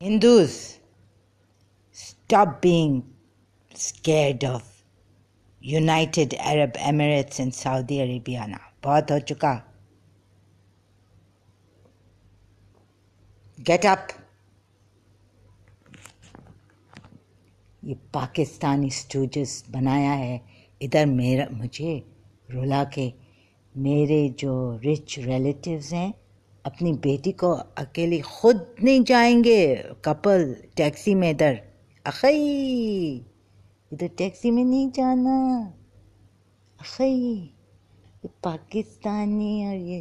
Hindus, stop being scared of United Arab Emirates and Saudi Arabia now. बहुत हो चुका get up ये पाकिस्तानी स्टूजेस बनाया है इधर मेरा मुझे रुला के मेरे जो रिच रिलेटिव्स हैं अपनी बेटी को अकेली खुद नहीं जाएंगे कपल टैक्सी में इधर अखई इधर टैक्सी में नहीं जाना अखई पाकिस्तानी और ये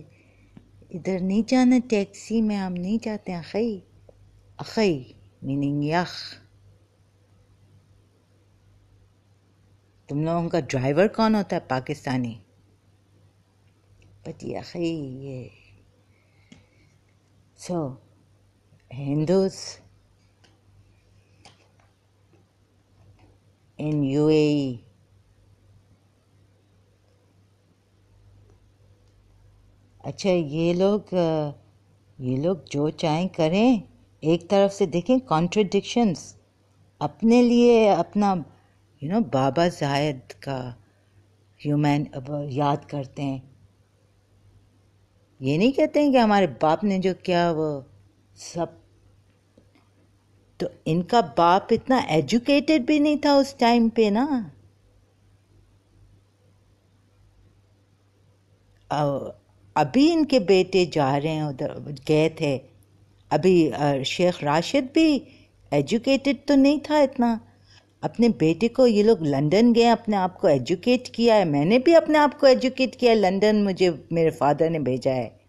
इधर नहीं जाना टैक्सी में हम नहीं जाते अखई अखई मीनिंग यख तुम लोगों का ड्राइवर कौन होता है पाकिस्तानी पति अखई ये So, Hindus in UAE अच्छा ये लोग ये लोग जो चाहें करें एक तरफ से देखें कॉन्ट्रडिक्शंस अपने लिए अपना यू you नो know, बाबा जायद का ह्यूमन याद करते हैं ये नहीं कहते हैं कि हमारे बाप ने जो किया वो सब तो इनका बाप इतना एजुकेटेड भी नहीं था उस टाइम पे ना अभी इनके बेटे जा रहे हैं उधर गए थे अभी शेख राशिद भी एजुकेटेड तो नहीं था इतना अपने बेटे को ये लोग लंदन गए अपने आप को एजुकेट किया है मैंने भी अपने आप को एजुकेट किया है लंदन मुझे मेरे फादर ने भेजा है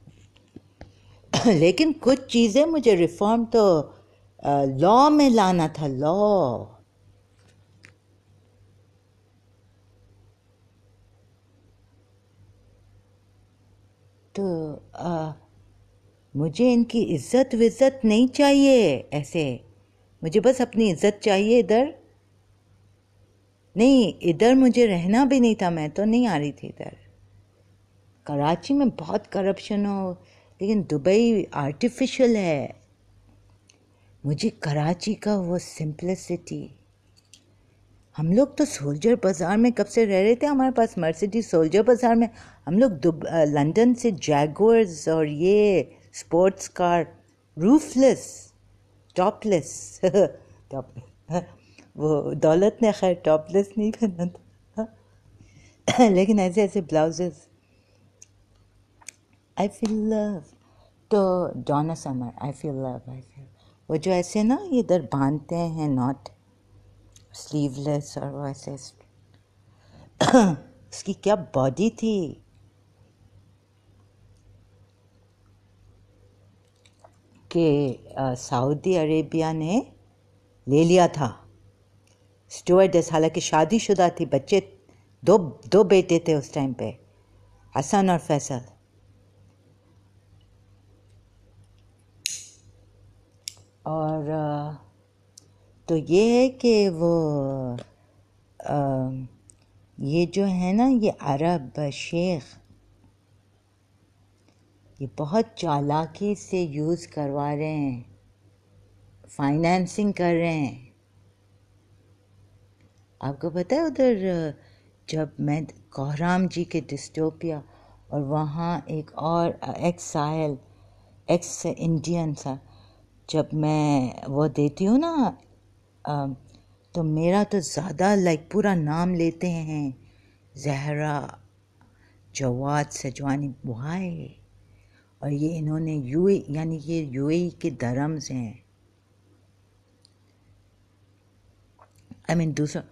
लेकिन कुछ चीज़ें मुझे रिफॉर्म तो लॉ में लाना था लॉ तो आ, मुझे इनकी इज्जत विज्जत नहीं चाहिए ऐसे मुझे बस अपनी इज्जत चाहिए इधर नहीं इधर मुझे रहना भी नहीं था मैं तो नहीं आ रही थी इधर कराची में बहुत करप्शन हो लेकिन दुबई आर्टिफिशियल है मुझे कराची का वो सिंप्लिसिटी हम लोग तो सोल्जर बाज़ार में कब से रह रहे थे हमारे पास मर्सिडी सोल्जर बाज़ार में हम लोग लंदन से जैगोर्स और ये sports car roofless topless topless वो दौलत ने खैर टॉपलेस नहीं पहना था हाँ। लेकिन ऐसे ऐसे ब्लाउजेस आई फील लव तो Donna Summer I feel love I feel वो जो ऐसे ना इधर बांधते हैं नॉट स्लीवलेस और वो ऐसे उसकी क्या बॉडी थी कि सऊदी अरेबिया ने ले लिया था स्टूअर्डेस हालांकि शादीशुदा थी बच्चे दो दो बेटे थे उस टाइम पे हसन और फैसल और तो ये है कि वो आ, ये जो है ना ये अरब शेख ये बहुत चालाकी से यूज़ करवा रहे हैं फाइनेंसिंग कर रहे हैं आपको पता है उधर जब मैं कोहराम जी के डिस्टोपिया और वहाँ एक और एक्स साहिल एक्स इंडियन सा जब मैं वो देती हूँ ना आ, तो मेरा तो ज़्यादा लाइक पूरा नाम लेते हैं जहरा जवाद सजवानी बुहाए और ये इन्होंने यू यानी ये यू के धर्म से हैं आई I मीन mean, दूसरा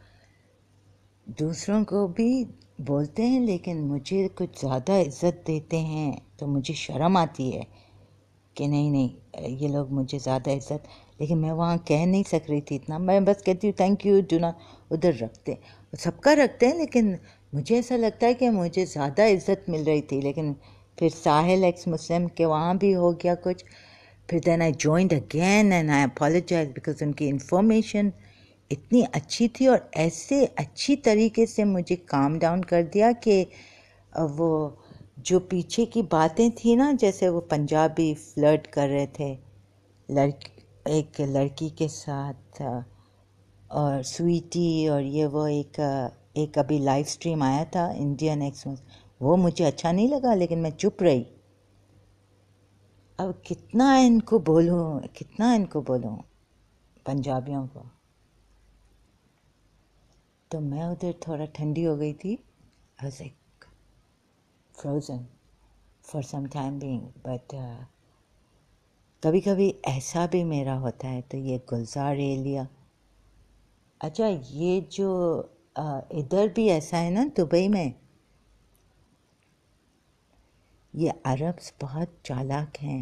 दूसरों को भी बोलते हैं लेकिन मुझे कुछ ज़्यादा इज़्ज़त देते हैं तो मुझे शर्म आती है कि नहीं नहीं ये लोग मुझे ज़्यादा इज़्ज़त लेकिन मैं वहाँ कह नहीं सक रही थी इतना मैं बस कहती हूँ थैंक यू डू ना उधर रखते सबका रखते हैं लेकिन मुझे ऐसा लगता है कि मुझे ज़्यादा इज़्ज़त मिल रही थी लेकिन फिर साहिल एक्स मुस्लिम के वहाँ भी हो गया कुछ फिर then I joined again and I apologise because उनकी इन्फॉर्मेशन इतनी अच्छी थी और ऐसे अच्छी तरीके से मुझे काम डाउन कर दिया कि वो जो पीछे की बातें थी ना जैसे वो पंजाबी फ्लर्ट कर रहे थे लड़की एक लड़की के साथ और स्वीटी और ये वो एक एक अभी लाइव स्ट्रीम आया था इंडियन एक्सप्रेस वो मुझे अच्छा नहीं लगा लेकिन मैं चुप रही अब कितना इनको बोलूँ कितना इनको बोलूँ पंजाबियों को तो मैं उधर थोड़ा ठंडी हो गई थी आई एक frozen for some time being but कभी कभी ऐसा भी मेरा होता है तो ये गुलजार एलिया अच्छा ये जो uh, इधर भी ऐसा है ना दुबई में ये अरब्स बहुत चालाक हैं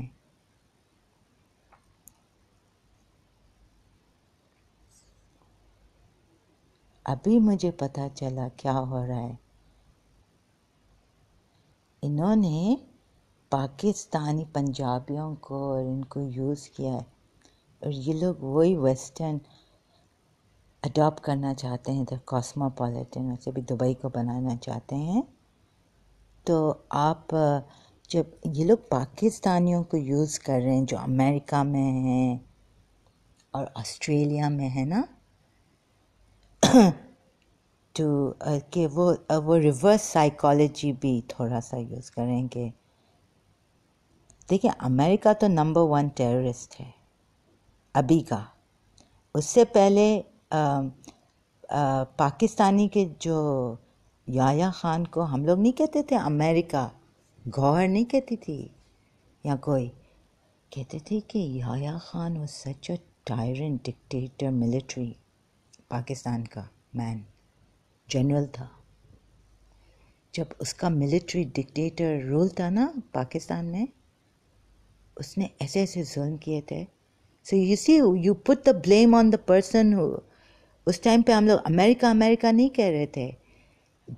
अभी मुझे पता चला क्या हो रहा है इन्होंने पाकिस्तानी पंजाबियों को और इनको यूज़ किया है और ये लोग वही वेस्टर्न अडॉप्ट करना चाहते हैं इधर कॉस्मोपॉलिटन वैसे भी दुबई को बनाना चाहते हैं तो आप जब ये लोग पाकिस्तानियों को यूज़ कर रहे हैं जो अमेरिका में हैं और ऑस्ट्रेलिया में है ना टू uh, कि वो uh, वो रिवर्स साइकोलॉजी भी थोड़ा सा यूज़ करेंगे देखिए अमेरिका तो नंबर वन टेररिस्ट है अभी का उससे पहले आ, आ, पाकिस्तानी के जो याया खान को हम लोग नहीं कहते थे अमेरिका गौर नहीं कहती थी या कोई कहते थे कि याया खान वो such a tyrant dictator military Pakistan का मैन जनरल था जब उसका मिलिट्री डिक्टेटर रूल था ना पाकिस्तान में उसने ऐसे ऐसे जुल्म किए थे so you see you put the blame on the person हो उस टाइम पे हम लोग अमेरिका अमेरिका नहीं कह रहे थे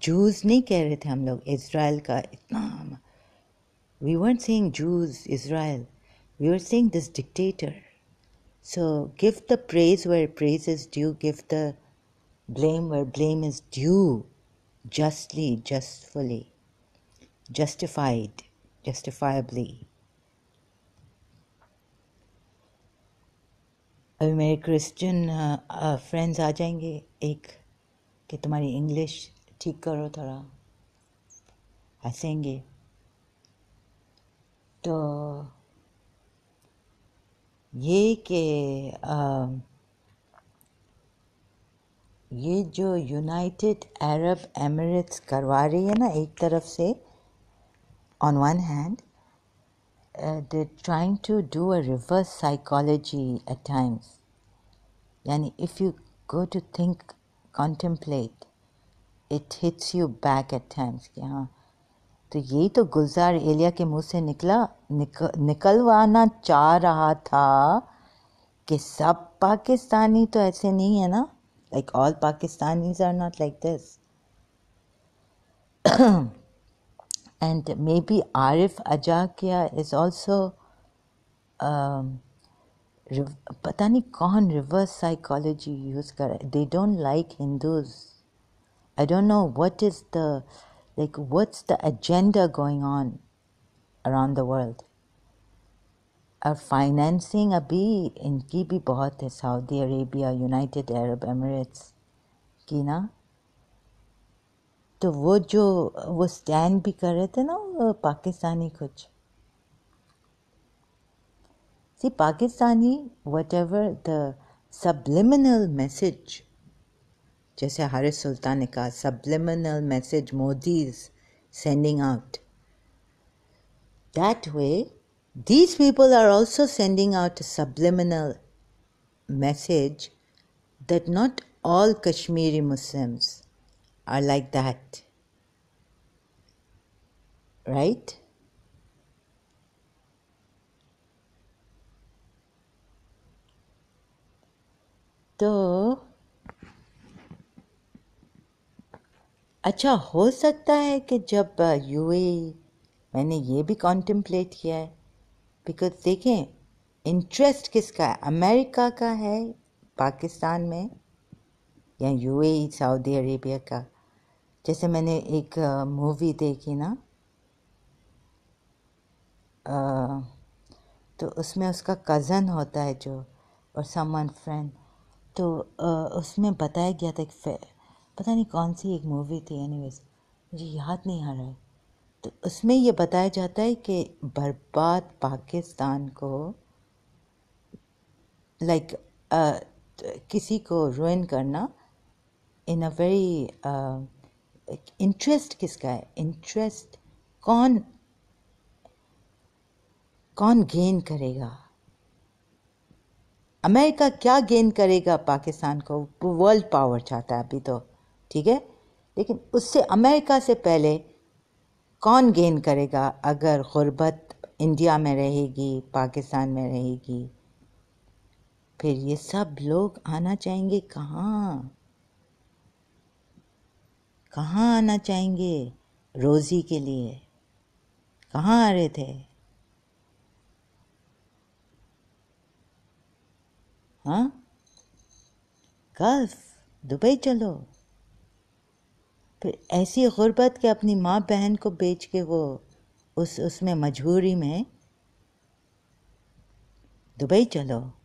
जूज नहीं कह रहे थे हम लोग इसराइल का इतना we were saying Jews Israel we are saying this dictator So give the praise where praise is due, give the blame where blame is due, justly, justfully, justified, justifiably. अभी मेरे क्रिश्चियन फ्रेंड्स आ जाएंगे एक कि तुम्हारी English ठीक करो थोड़ा हंसेंगे तो ये कि ये जो यूनाइटेड अरब एमरेट्स करवा रही है ना एक तरफ से on one hand they trying to do a reverse psychology at times यानी if you go to think contemplate it hits you back at times कि हाँ तो यही तो गुलजार एलिया के मुंह से निकला निक, निकलवाना चाह रहा था कि सब पाकिस्तानी तो ऐसे नहीं है ना like all Pakistanis are not like this and maybe Arif Aajakia is also पता नहीं कौन रिवर्स साइकोलॉजी यूज़ कर दे don't like Hindus I don't know what is the like what's the agenda going on around the world are financing abhi inki bhi bahut hai saudi arabia united arab emirates ki na to wo jo wo stand bhi kar rahe the na pakistani kuch see pakistani whatever the subliminal message जैसे हारिस सुल्तान ने कहा subliminal message Modi is sending out that way these people are also sending out subliminal message that not all Kashmiri Muslims are like that. Right? तो अच्छा हो सकता है कि जब यू ए मैंने ये भी कॉन्टम्पलेट किया है बिकॉज देखें इंटरेस्ट किसका है अमेरिका का है पाकिस्तान में या यू ए सऊदी अरेबिया का जैसे मैंने एक मूवी देखी ना तो उसमें उसका कज़न होता है जो और समवन फ्रेंड तो उसमें बताया गया था एक पता नहीं कौन सी एक मूवी थी एनीवेज मुझे याद नहीं आ रहा है तो उसमें यह बताया जाता है कि बर्बाद पाकिस्तान को लाइक like, uh, किसी को रोइन करना इन अ वेरी इंटरेस्ट किसका है इंटरेस्ट कौन कौन गेन करेगा अमेरिका क्या गेन करेगा पाकिस्तान को वर्ल्ड पावर चाहता है अभी तो ठीक है लेकिन उससे अमेरिका से पहले कौन गेन करेगा अगर ग़ुरबत इंडिया में रहेगी पाकिस्तान में रहेगी फिर ये सब लोग आना चाहेंगे कहाँ कहाँ आना चाहेंगे रोज़ी के लिए कहाँ आ रहे थे हाँ गल्फ दुबई चलो फिर ऐसी ग़ुरबत के अपनी माँ बहन को बेच के वो उस उसमें मजबूरी में दुबई चलो